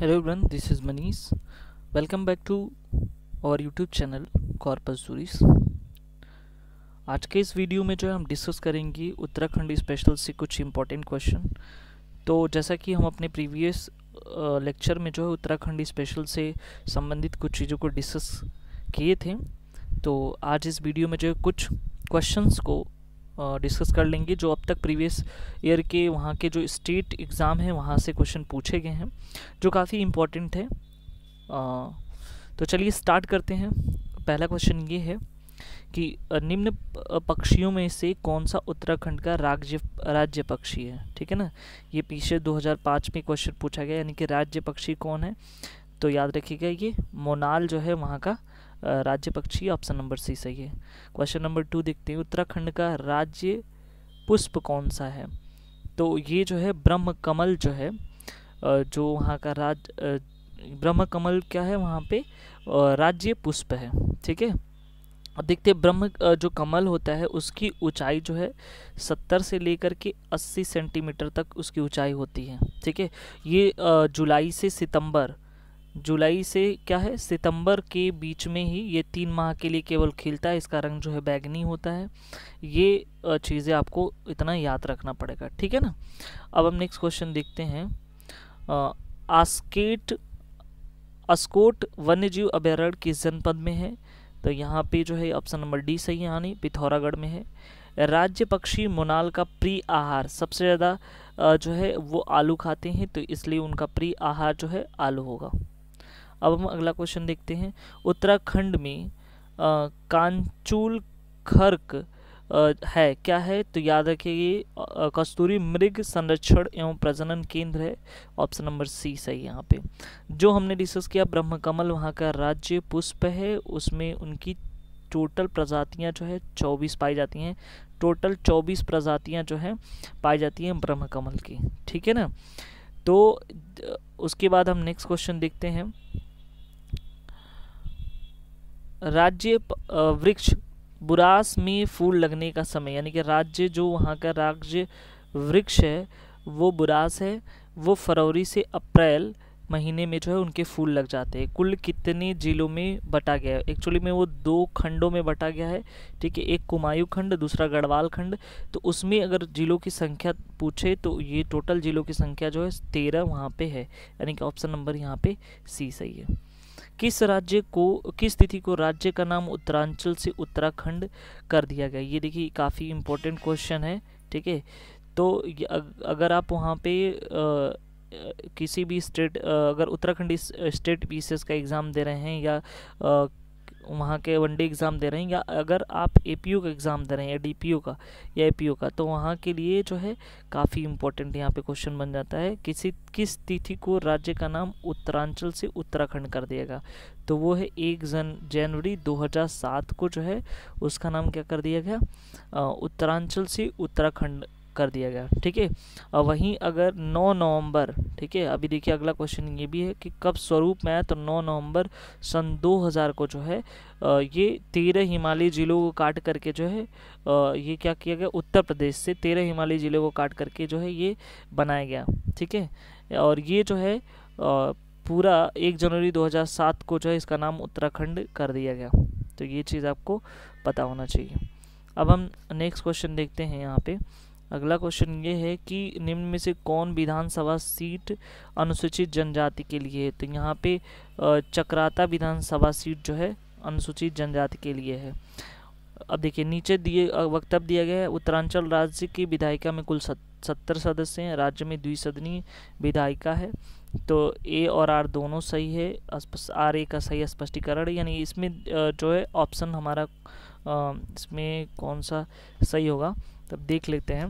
hello everyone, this is Manish welcome back to our YouTube channel corpus juris आज के इस video में जो है हम डिस्कस करेंगे उत्तराखंड स्पेशल से कुछ इम्पोर्टेंट क्वेश्चन तो जैसा कि हम अपने प्रीवियस लेक्चर में जो है उत्तराखंड स्पेशल से संबंधित कुछ चीज़ों को डिस्कस किए थे तो आज इस वीडियो में जो है कुछ क्वेश्चंस को डिस्कस कर लेंगे जो अब तक प्रीवियस ईयर के वहाँ के जो स्टेट एग्ज़ाम हैं वहाँ से क्वेश्चन पूछे गए हैं जो काफ़ी इम्पोर्टेंट है आ, तो चलिए स्टार्ट करते हैं पहला क्वेश्चन ये है कि निम्न पक्षियों में से कौन सा उत्तराखंड का राज्य राज्य पक्षी है ठीक है ना ये पीछे 2005 में क्वेश्चन पूछा गया यानी कि राज्य पक्षी कौन है तो याद रखिएगा ये मोनाल जो है वहाँ का राज्य पक्षी ऑप्शन नंबर सी सही है क्वेश्चन नंबर टू देखते हैं उत्तराखंड का राज्य पुष्प कौन सा है तो ये जो है ब्रह्म कमल जो है जो वहाँ का राज ब्रह्म कमल क्या है वहाँ पे राज्य पुष्प है ठीक है अब देखते हैं ब्रह्म जो कमल होता है उसकी ऊंचाई जो है सत्तर से लेकर के अस्सी सेंटीमीटर तक उसकी ऊंचाई होती है ठीक है ये जुलाई से सितंबर जुलाई से क्या है सितंबर के बीच में ही ये तीन माह के लिए केवल खिलता है इसका रंग जो है बैगनी होता है ये चीज़ें आपको इतना याद रखना पड़ेगा ठीक है ना अब हम नेक्स्ट क्वेश्चन देखते हैं आस्केट अस्कोट वन्यजीव अभ्यारण्य किस जनपद में है तो यहाँ पे जो है ऑप्शन नंबर डी सही है यानी हाँ पिथौरागढ़ में है राज्य पक्षी मोनाल का प्रिय आहार सबसे ज़्यादा जो है वो आलू खाते हैं तो इसलिए उनका प्रिय आहार जो है आलू होगा अब हम अगला क्वेश्चन देखते हैं उत्तराखंड में कांचूल खर्क है क्या है तो याद रखिए ये कस्तूरी मृग संरक्षण एवं प्रजनन केंद्र है ऑप्शन नंबर सी सही यहाँ पे जो हमने डिस्कस किया ब्रह्म कमल वहाँ का राज्य पुष्प है उसमें उनकी टोटल प्रजातियाँ जो है चौबीस पाई जाती हैं टोटल चौबीस प्रजातियाँ जो है पाई जाती हैं ब्रह्म कमल की ठीक है ना तो उसके बाद हम नेक्स्ट क्वेश्चन देखते हैं राज्य वृक्ष बुरास में फूल लगने का समय यानी कि राज्य जो वहाँ का राज्य वृक्ष है वो बुरास है वो फरवरी से अप्रैल महीने में जो है उनके फूल लग जाते हैं कुल कितने जिलों में बटा गया है एक्चुअली में वो दो खंडों में बटा गया है ठीक है एक कुमायूं खंड दूसरा गढ़वाल खंड तो उसमें अगर जिलों की संख्या पूछे तो ये टोटल जिलों की संख्या जो है तेरह वहाँ पे है यानी कि ऑप्शन नंबर यहाँ पे सी सही है किस राज्य को किस तिथि को राज्य का नाम उत्तरांचल से उत्तराखंड कर दिया गया ये देखिए काफ़ी इम्पोर्टेंट क्वेश्चन है ठीक है तो अगर आप वहाँ पे आ, किसी भी स्टेट अगर उत्तराखंड स्टेट पीसीएस का एग्ज़ाम दे रहे हैं या वहाँ के वनडे एग्ज़ाम दे रहे हैं या अगर आप ए का एग्ज़ाम दे रहे हैं या डी का या ए का तो वहाँ के लिए जो है काफ़ी इंपॉर्टेंट यहाँ पे क्वेश्चन बन जाता है किसी किस तिथि को राज्य का नाम उत्तरांचल से उत्तराखंड कर दिएगा तो वो है एक जन जनवरी 2007 को जो है उसका नाम क्या कर दिया गया उत्तरांचल से उत्तराखंड कर दिया गया ठीक है और वहीं अगर 9 नवंबर ठीक है अभी देखिए अगला क्वेश्चन ये भी है कि कब स्वरूप में आया तो 9 नवंबर सन 2000 को जो है ये तेरह हिमालयी जिलों को काट करके जो है ये क्या किया गया उत्तर प्रदेश से तेरह हिमालयी जिलों को काट करके जो है ये बनाया गया ठीक है और ये जो है पूरा एक जनवरी 2007 को जो है इसका नाम उत्तराखंड कर दिया गया तो ये चीज़ आपको पता होना चाहिए अब हम नेक्स्ट क्वेश्चन देखते हैं यहाँ पे अगला क्वेश्चन ये है कि निम्न में से कौन विधानसभा सीट अनुसूचित जनजाति के लिए है तो यहाँ पे चक्राता विधानसभा सीट जो है अनुसूचित जनजाति के लिए है अब देखिए नीचे दिए वक्तव्य दिया गया है उत्तरांचल राज्य की विधायिका में कुल सत्तर सदस्य हैं राज्य में द्विसदनीय विधायिका है तो ए और आर दोनों सही है आर ए का सही स्पष्टीकरण यानी इसमें जो है ऑप्शन हमारा इसमें कौन सा सही होगा तब देख लेते हैं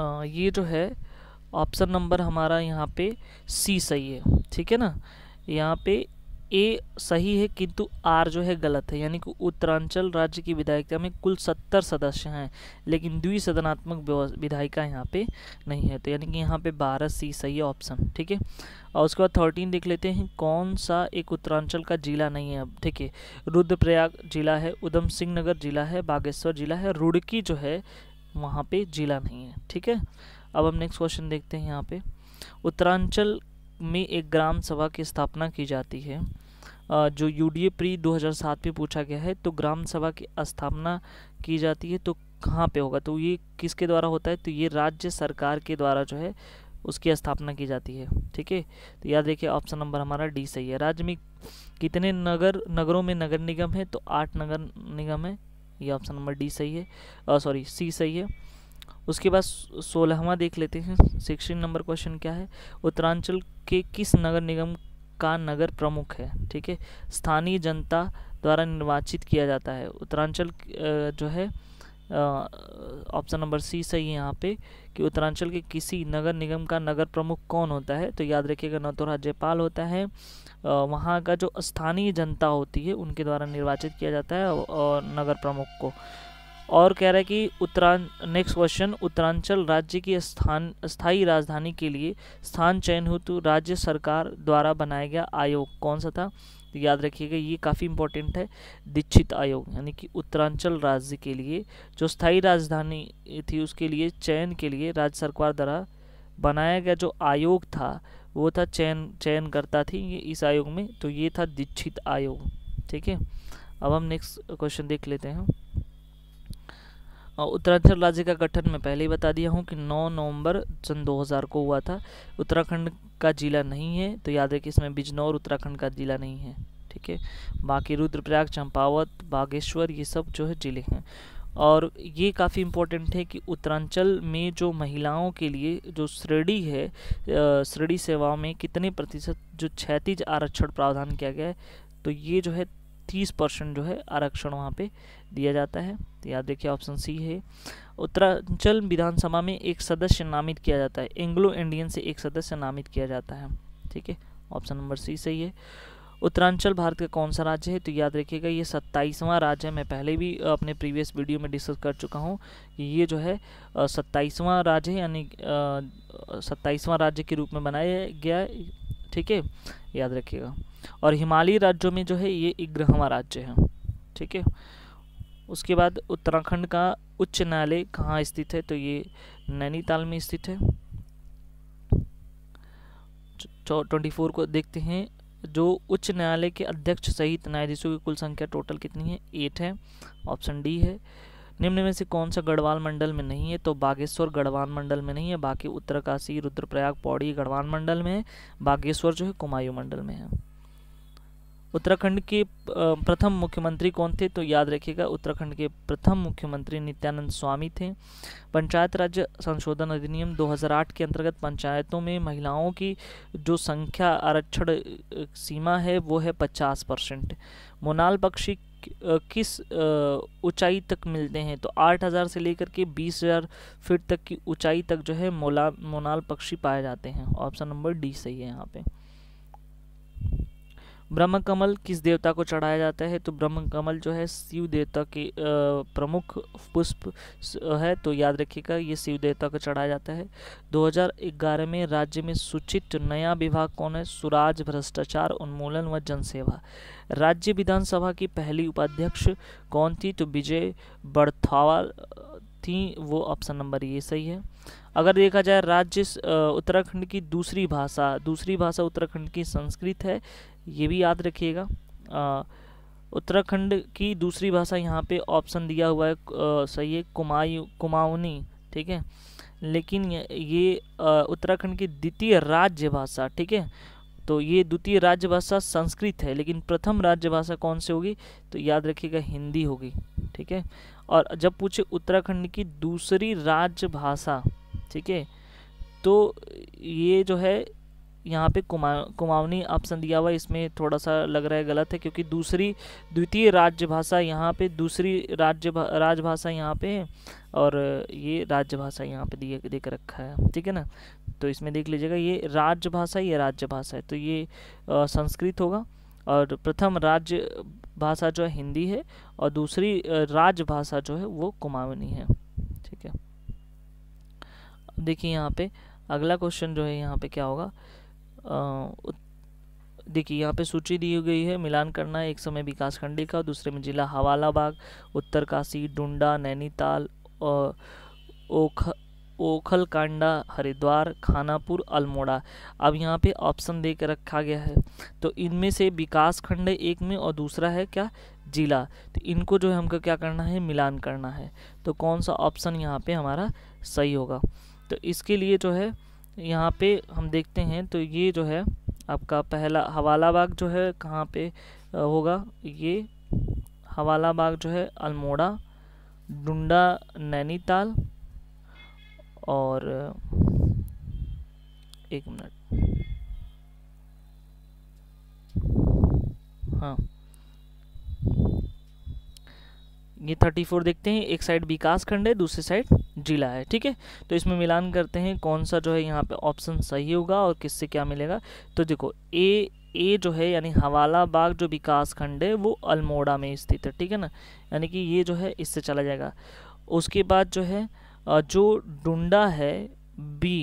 आ, ये जो है ऑप्शन नंबर हमारा यहाँ पे सी सही है ठीक है ना यहाँ पे ए सही है किंतु आर जो है गलत है यानी कि उत्तरांचल राज्य की विधायिका में कुल सत्तर सदस्य हैं लेकिन द्विसदनात्मक विधायिका यहाँ पे नहीं है तो यानी कि यहाँ पे बारह सी सही है ऑप्शन ठीक है और उसके बाद थर्टीन देख लेते हैं कौन सा एक उत्तरांचल का जिला नहीं है अब ठीक है रुद्रप्रयाग जिला है उधम सिंह नगर जिला है बागेश्वर जिला है रुड़की जो है वहाँ पर जिला नहीं है ठीक है अब हम नेक्स्ट क्वेश्चन देखते हैं यहाँ पर उत्तरांचल में एक ग्राम सभा की स्थापना की जाती है जो यू डी ए प्री सात में पूछा गया है तो ग्राम सभा की स्थापना की जाती है तो कहाँ पे होगा तो ये किसके द्वारा होता है तो ये राज्य सरकार के द्वारा जो है उसकी स्थापना की जाती है ठीक है तो याद देखिए ऑप्शन नंबर हमारा डी सही है राज्य में कितने नगर नगरों में नगर निगम है तो आठ नगर निगम है ये ऑप्शन नंबर डी सही है सॉरी सी सही है उसके बाद सोलहवा देख लेते हैं सिक्सटीन नंबर क्वेश्चन क्या है उत्तरांचल के किस नगर निगम का नगर प्रमुख है ठीक है स्थानीय जनता द्वारा निर्वाचित किया जाता है उत्तरांचल जो है ऑप्शन नंबर सी सही है यहाँ पे कि उत्तरांचल के किसी नगर निगम का नगर प्रमुख कौन होता है तो याद रखिएगा न तो राज्यपाल होता है वहाँ का जो स्थानीय जनता होती है उनके द्वारा निर्वाचित किया जाता है और नगर प्रमुख को और कह रहा है कि उत्तरां नेक्स्ट क्वेश्चन उत्तरांचल राज्य की स्थान स्थायी राजधानी के लिए स्थान चयन हेतु राज्य सरकार द्वारा बनाया गया आयोग कौन सा था तो याद रखिएगा ये काफ़ी इंपॉर्टेंट है दीक्षित आयोग यानी कि उत्तरांचल राज्य के लिए जो स्थायी राजधानी थी उसके लिए चयन के लिए राज्य सरकार द्वारा बनाया गया जो आयोग था वो था चयन चयन करता थी ये इस आयोग में तो ये था दीक्षित आयोग ठीक है अब हम नेक्स्ट क्वेश्चन देख लेते हैं उत्तरांचल राज्य का गठन मैं पहले ही बता दिया हूँ कि 9 नवंबर सन 2000 को हुआ था उत्तराखंड का जिला नहीं है तो याद रखिए इसमें बिजनौर उत्तराखंड का जिला नहीं है ठीक है बाकी रुद्रप्रयाग चंपावत बागेश्वर ये सब जो है जिले हैं और ये काफ़ी इम्पोर्टेंट है कि उत्तरांचल में जो महिलाओं के लिए जो श्रेणी है श्रेणी सेवाओं में कितने प्रतिशत जो क्षैतिज आरक्षण प्रावधान किया गया है तो ये जो है तीस परसेंट जो है आरक्षण वहाँ पे दिया जाता है तो याद देखिए ऑप्शन सी है उत्तरांचल विधानसभा में एक सदस्य नामित किया जाता है एंग्लो इंडियन से एक सदस्य नामित किया जाता है ठीक है ऑप्शन नंबर सी सही है उत्तरांचल भारत का कौन सा राज्य है तो याद रखिएगा ये सत्ताईसवां राज्य है मैं पहले भी अपने प्रीवियस वीडियो में डिस्कस कर चुका हूँ कि ये जो है सत्ताईसवां राज्य है यानी सत्ताईसवां राज्य के रूप में बनाया गया ठीक है याद रखिएगा और हिमालयी राज्यों में जो है ये इग्रहवा राज्य है ठीक है उसके बाद उत्तराखंड का उच्च न्यायालय कहाँ स्थित है तो ये नैनीताल में स्थित है ट्वेंटी फोर को देखते हैं जो उच्च न्यायालय के अध्यक्ष सहित न्यायाधीशों की कुल संख्या टोटल कितनी है एट है ऑप्शन डी है निम्न में से कौन सा गढ़वाल मंडल में नहीं है तो बागेश्वर गढ़वाल मंडल में नहीं है बाकी उत्तरकाशी रुद्रप्रयाग पौड़ी गढ़वाल मंडल में है बागेश्वर जो है कुमायूं मंडल में है उत्तराखंड के प्रथम मुख्यमंत्री कौन थे तो याद रखिएगा उत्तराखंड के प्रथम मुख्यमंत्री नित्यानंद स्वामी थे पंचायत राज्य संशोधन अधिनियम 2008 के अंतर्गत पंचायतों में महिलाओं की जो संख्या आरक्षण सीमा है वो है 50 परसेंट मोनाल बख्शी किस ऊंचाई तक मिलते हैं तो 8000 से लेकर के 20000 फीट तक की ऊंचाई तक जो है मोला मोनाल पक्षी पाए जाते हैं ऑप्शन नंबर डी सही है यहाँ पे ब्रह्म कमल किस देवता को चढ़ाया जाता है तो ब्रह्म कमल जो है शिव देवता के प्रमुख पुष्प है तो याद रखिएगा ये शिव देवता को चढ़ाया जाता है 2011 में राज्य में सूचित नया विभाग कौन है सुराज भ्रष्टाचार उन्मूलन व जनसेवा राज्य विधानसभा की पहली उपाध्यक्ष कौन थी तो विजय बड़थावाल थी वो ऑप्शन नंबर ये सही है अगर देखा जाए राज्य उत्तराखंड की दूसरी भाषा दूसरी भाषा उत्तराखंड की संस्कृत है ये भी याद रखिएगा उत्तराखंड की दूसरी भाषा यहाँ पे ऑप्शन दिया हुआ है आ, सही है कुमाय कुमाऊनी ठीक है लेकिन ये उत्तराखंड की द्वितीय राज्य भाषा ठीक है तो ये द्वितीय राज्य भाषा संस्कृत है लेकिन प्रथम राज्य भाषा कौन सी होगी तो याद रखिएगा हिंदी होगी ठीक है और जब पूछे उत्तराखंड की दूसरी राज्य भाषा ठीक है तो ये जो है यहाँ पे कुमा कुमावनी ऑप्शन दिया हुआ इसमें थोड़ा सा लग रहा है गलत है क्योंकि दूसरी द्वितीय राज्य भाषा यहाँ पे दूसरी राज्य राजभाषा यहाँ पे और ये राज्य भाषा यहाँ पे दिए कर रखा है ठीक है ना तो इसमें देख लीजिएगा ये राज्य भाषा ये राज्य भाषा है तो ये संस्कृत होगा और प्रथम राज्य भाषा जो है हिंदी है और दूसरी राजभाषा जो है वो कुमावनी है ठीक है देखिए यहाँ पे अगला क्वेश्चन जो है यहाँ पे क्या होगा देखिए यहाँ पे सूची दी गई है मिलान करना एक समय विकास खंडी का दूसरे में जिला हवालाबाग उत्तरकाशी डुंडा नैनीताल ओख ओखलकांडा हरिद्वार खानापुर अल्मोड़ा अब यहाँ पे ऑप्शन दे के रखा गया है तो इनमें से विकास खंड एक में और दूसरा है क्या जिला तो इनको जो है हमको क्या करना है मिलान करना है तो कौन सा ऑप्शन यहाँ पे हमारा सही होगा तो इसके लिए जो है यहाँ पे हम देखते हैं तो ये जो है आपका पहला हवाला बाग जो है कहाँ पे होगा ये हवाला बाग जो है अल्मोड़ा डुंडा नैनीताल और एक मिनट हाँ ये थर्टी फोर देखते हैं एक साइड विकास खंड है दूसरी साइड जिला है ठीक है तो इसमें मिलान करते हैं कौन सा जो है यहाँ पे ऑप्शन सही होगा और किससे क्या मिलेगा तो देखो ए ए जो है यानी हवाला बाग जो विकास खंड है वो अल्मोड़ा में स्थित है ठीक है ना यानी कि ये जो है इससे चला जाएगा उसके बाद जो है जो डुंडा है बी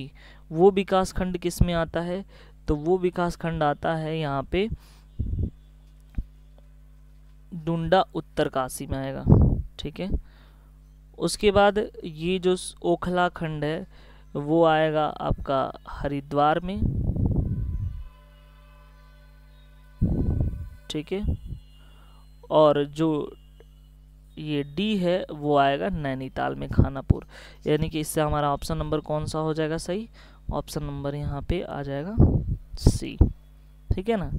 वो विकास खंड किस में आता है तो वो विकास खंड आता है यहाँ पर डुंडा उत्तरकाशी में आएगा ठीक है उसके बाद ये जो ओखला खंड है वो आएगा आपका हरिद्वार में ठीक है और जो ये डी है वो आएगा नैनीताल में खानापुर यानी कि इससे हमारा ऑप्शन नंबर कौन सा हो जाएगा सही ऑप्शन नंबर यहाँ पे आ जाएगा सी ठीक है ना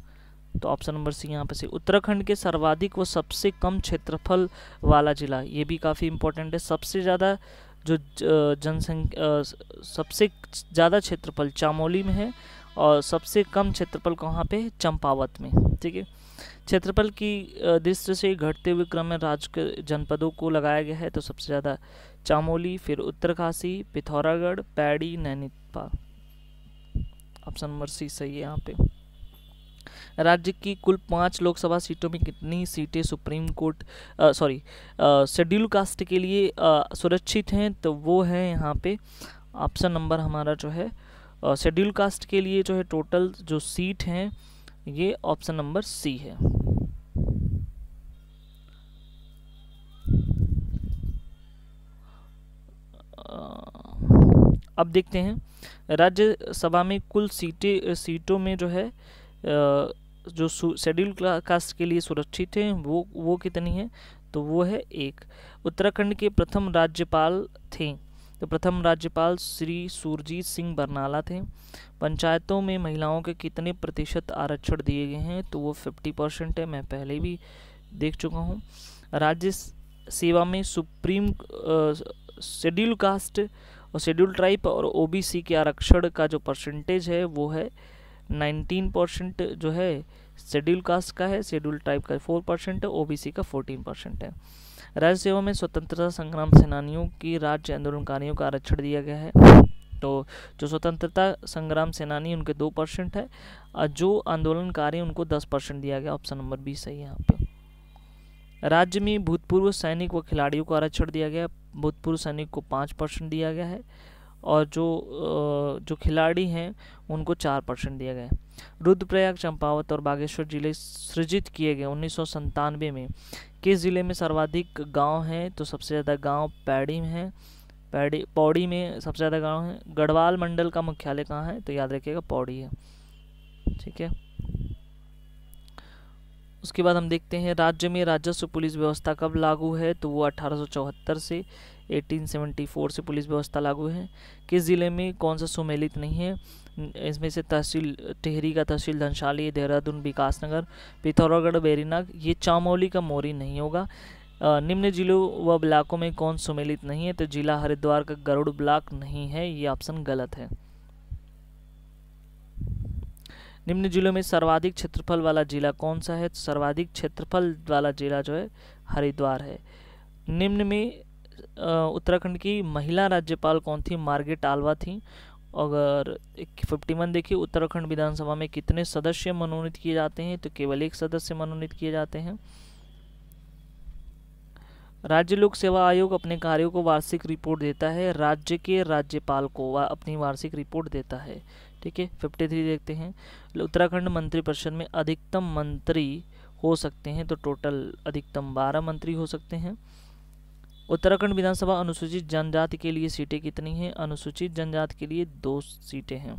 तो ऑप्शन नंबर सी यहाँ पे से उत्तराखंड के सर्वाधिक व सबसे कम क्षेत्रफल वाला जिला ये भी काफ़ी इंपॉर्टेंट है सबसे ज़्यादा जो जनसंख्या सबसे ज़्यादा क्षेत्रफल चामोली में है और सबसे कम क्षेत्रफल कहाँ पे चंपावत में ठीक है क्षेत्रफल की दृष्टि से घटते हुए क्रम में राज्य के जनपदों को लगाया गया है तो सबसे ज़्यादा चामोली फिर Uttarkashi Pithoragarh Pauri Nainital option number C सही है यहाँ पे राज्य की कुल पाँच लोकसभा सीटों में कितनी सीटें supreme court sorry schedule caste के लिए आ, सुरक्षित हैं तो वो है यहाँ पे ऑप्शन नंबर हमारा जो है शेड्यूल कास्ट के लिए जो है टोटल जो सीट हैं ये ऑप्शन नंबर सी है अब देखते हैं राज्यसभा में कुल सीटें सीटों में जो है जो शेड्यूल कास्ट के लिए सुरक्षित हैं वो वो कितनी है तो वो है एक उत्तराखंड के प्रथम राज्यपाल थे तो प्रथम राज्यपाल श्री सुरजीत सिंह बरनाला थे पंचायतों में महिलाओं के कितने प्रतिशत आरक्षण दिए गए हैं तो वो फिफ्टी परसेंट है मैं पहले भी देख चुका हूँ राज्य सेवा में सुप्रीम शेड्यूल कास्ट और शेड्यूल ट्राइब और ओबीसी के आरक्षण का जो परसेंटेज है वो है 19 परसेंट जो है शेड्यूल कास्ट का है शेड्यूल टाइप का फोर परसेंट है ओ का फोर्टीन परसेंट है राज्य सेवा में स्वतंत्रता संग्राम सेनानियों की राज्य आंदोलनकारियों का आरक्षण दिया गया है तो जो स्वतंत्रता संग्राम सेनानी उनके दो परसेंट है और जो आंदोलनकारी उनको दस परसेंट दिया गया ऑप्शन नंबर बी सही है यहाँ पे राज्य में भूतपूर्व सैनिक व खिलाड़ियों को आरक्षण दिया गया भूतपूर्व सैनिक को पाँच परसेंट दिया गया है और जो जो खिलाड़ी हैं उनको चार परसेंट दिया गया रुद्रप्रयाग चंपावत और बागेश्वर जिले सृजित किए गए उन्नीस में किस ज़िले में सर्वाधिक गांव हैं तो सबसे ज़्यादा गांव पैड़ी में है पैड़ी पौड़ी में सबसे ज़्यादा गांव है गढ़वाल मंडल का मुख्यालय कहाँ है तो याद रखिएगा पौड़ी है ठीक है उसके बाद हम देखते हैं राज्य में राजस्व पुलिस व्यवस्था कब लागू है तो वो अठारह से 1874 से पुलिस व्यवस्था लागू है किस ज़िले में कौन सा सुमेलित नहीं है इसमें से तहसील टेहरी का तहसील धनशाली देहरादून विकासनगर पिथौरागढ़ बेरीनाग ये चामौली का मोरी नहीं होगा निम्न जिलों व ब्लाकों में कौन सुमेलित नहीं है तो जिला हरिद्वार का गरुड़ ब्लाक नहीं है ये ऑप्शन गलत है निम्न जिलों में सर्वाधिक क्षेत्रफल वाला जिला कौन सा है तो सर्वाधिक क्षेत्रफल वाला जिला जो है हरिद्वार है निम्न में उत्तराखंड की महिला राज्यपाल कौन थी मार्गेट आलवा थी अगर फिफ्टी वन देखिए उत्तराखंड विधानसभा में कितने सदस्य मनोनीत किए जाते हैं तो केवल एक सदस्य मनोनीत किए जाते हैं राज्य लोक सेवा आयोग अपने कार्यों को वार्षिक रिपोर्ट देता है राज्य के राज्यपाल को वा अपनी वार्षिक रिपोर्ट देता है ठीक है फिफ्टी थ्री देखते हैं उत्तराखंड मंत्रिपरिषद में अधिकतम मंत्री हो सकते हैं तो टोटल अधिकतम बारह मंत्री हो सकते हैं उत्तराखंड विधानसभा अनुसूचित जनजाति के लिए सीटें कितनी हैं अनुसूचित जनजाति के लिए दो सीटें हैं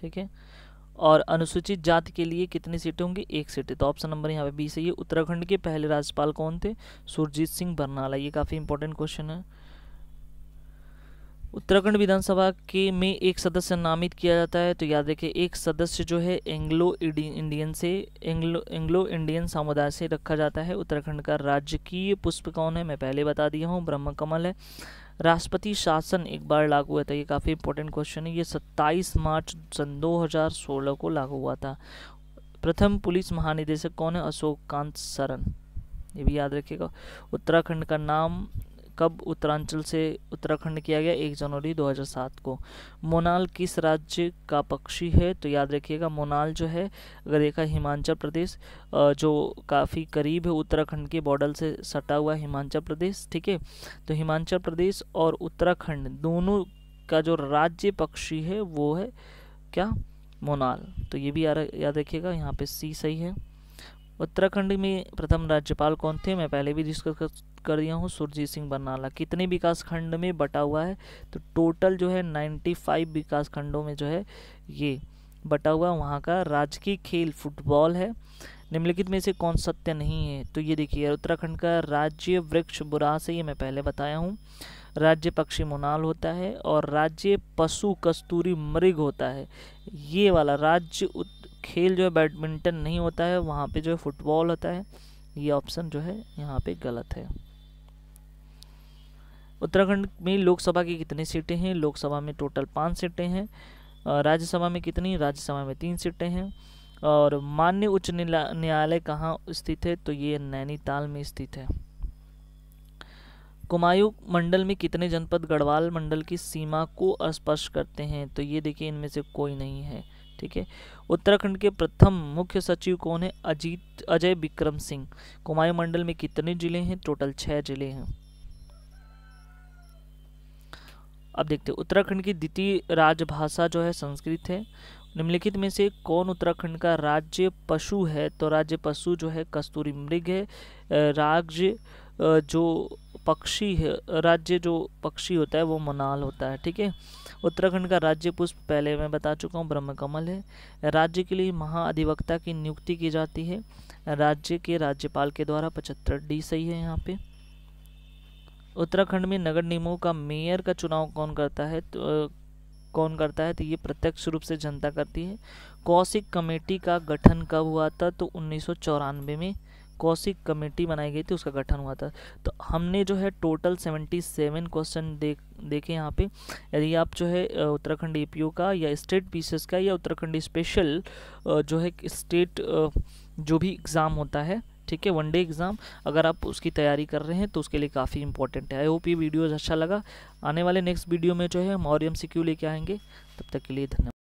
ठीक है और अनुसूचित जाति के लिए कितनी सीटें होंगी एक सीटें तो ऑप्शन नंबर यहाँ पे बी सही है उत्तराखंड के पहले राज्यपाल कौन थे सुरजीत सिंह बरनाला ये काफ़ी इंपॉर्टेंट क्वेश्चन है उत्तराखंड विधानसभा के में एक सदस्य नामित किया जाता है तो याद रखिए एक सदस्य जो है एंग्लो इंडियन से एंग्लो एंग्लो इंडियन समुदाय से रखा जाता है उत्तराखंड का राजकीय पुष्प कौन है मैं पहले बता दिया हूँ ब्रह्म कमल है राष्ट्रपति शासन एक बार लागू हुआ था ये काफ़ी इंपॉर्टेंट क्वेश्चन है ये 27 मार्च सन दो को लागू हुआ था प्रथम पुलिस महानिदेशक कौन है अशोक कांत सरन ये भी याद रखिएगा उत्तराखंड का नाम कब उत्तरांचल से उत्तराखंड किया गया एक जनवरी 2007 को मोनाल किस राज्य का पक्षी है तो याद रखिएगा मोनाल जो है अगर देखा हिमाचल प्रदेश जो काफ़ी करीब है उत्तराखंड के बॉर्डर से सटा हुआ हिमाचल प्रदेश ठीक है तो हिमाचल प्रदेश और उत्तराखंड दोनों का जो राज्य पक्षी है वो है क्या मोनाल तो ये भी याद रखिएगा यहाँ पे सी सही है उत्तराखंड में प्रथम राज्यपाल कौन थे मैं पहले भी डिस्कस कर दिया हूँ सुरजीत सिंह बरनाला कितने विकास खंड में बटा हुआ है तो टोटल जो है 95 विकास खंडों में जो है ये बटा हुआ वहाँ का राजकीय खेल फुटबॉल है निम्नलिखित में से कौन सत्य नहीं है तो ये देखिए उत्तराखंड का राज्य वृक्ष बुरास है ये मैं पहले बताया हूँ राज्य पक्षी मुनाल होता है और राज्य पशु कस्तूरी मृग होता है ये वाला राज्य खेल जो है बैडमिंटन नहीं होता है वहाँ पे जो है फुटबॉल होता है ये ऑप्शन जो है यहाँ पे गलत है उत्तराखंड में लोकसभा की कितनी सीटें हैं लोकसभा में टोटल पाँच सीटें हैं राज्यसभा में कितनी राज्यसभा में तीन सीटें हैं और मान्य उच्च न्यायालय कहाँ स्थित है तो ये नैनीताल में स्थित है कुमायूं मंडल में कितने जनपद गढ़वाल मंडल की सीमा को स्पर्श करते हैं तो ये देखिए इनमें से कोई नहीं है ठीक है उत्तराखंड के प्रथम मुख्य सचिव कौन है अजीत अजय विक्रम सिंह कुमायूं मंडल में कितने जिले हैं टोटल छः जिले हैं अब देखते हैं उत्तराखंड की द्वितीय राजभाषा जो है संस्कृत है निम्नलिखित में से कौन उत्तराखंड का राज्य पशु है तो राज्य पशु जो है कस्तूरी मृग है राज्य जो पक्षी है राज्य जो पक्षी होता है वो मनाल होता है ठीक है उत्तराखंड का राज्य पुष्प पहले मैं बता चुका हूँ ब्रह्म कमल है राज्य के लिए महाअधिवक्ता की नियुक्ति की जाती है राज्य के राज्यपाल के द्वारा पचहत्तर डी सही है यहाँ पे उत्तराखंड में नगर निगमों का मेयर का चुनाव कौन करता है तो कौन करता है तो ये प्रत्यक्ष रूप से जनता करती है कौशिक कमेटी का गठन कब हुआ था तो उन्नीस में कौशिक कमेटी बनाई गई थी उसका गठन हुआ था तो हमने जो है टोटल सेवेंटी सेवन क्वेश्चन देख देखे यहाँ पे यदि आप जो है उत्तराखंड ए का या स्टेट पीसेस का या उत्तराखंड स्पेशल जो है स्टेट जो भी एग्ज़ाम होता है ठीक है वन डे एग्ज़ाम अगर आप उसकी तैयारी कर रहे हैं तो उसके लिए काफ़ी इंपॉर्टेंट है आई होप ये वीडियो अच्छा लगा आने वाले नेक्स्ट वीडियो में जो है हम और एम लेके आएंगे तब तक के लिए धन्यवाद